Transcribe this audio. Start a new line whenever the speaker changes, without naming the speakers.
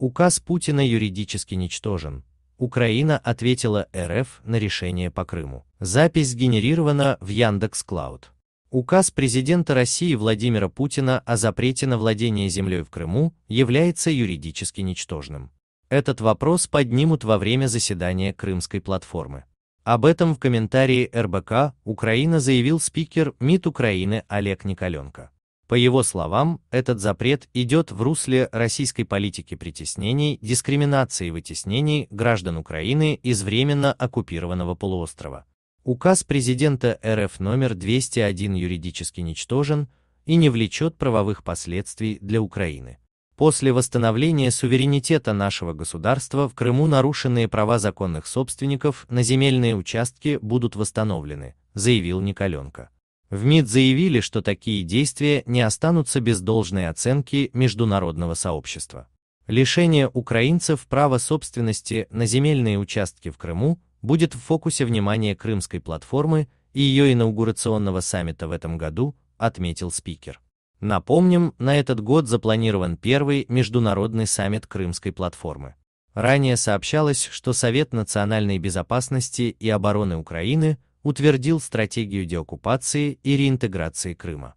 Указ Путина юридически ничтожен. Украина ответила РФ на решение по Крыму. Запись сгенерирована в Яндекс Клауд. Указ президента России Владимира Путина о запрете на владение землей в Крыму является юридически ничтожным. Этот вопрос поднимут во время заседания Крымской платформы. Об этом в комментарии РБК Украина заявил спикер МИД Украины Олег Николенко. По его словам, этот запрет идет в русле российской политики притеснений, дискриминации и вытеснений граждан Украины из временно оккупированного полуострова. Указ президента РФ номер 201 юридически ничтожен и не влечет правовых последствий для Украины. После восстановления суверенитета нашего государства в Крыму нарушенные права законных собственников на земельные участки будут восстановлены, заявил Николенко. В МИД заявили, что такие действия не останутся без должной оценки международного сообщества. Лишение украинцев права собственности на земельные участки в Крыму будет в фокусе внимания Крымской платформы и ее инаугурационного саммита в этом году, отметил спикер. Напомним, на этот год запланирован первый международный саммит Крымской платформы. Ранее сообщалось, что Совет национальной безопасности и обороны Украины утвердил стратегию деоккупации и реинтеграции Крыма.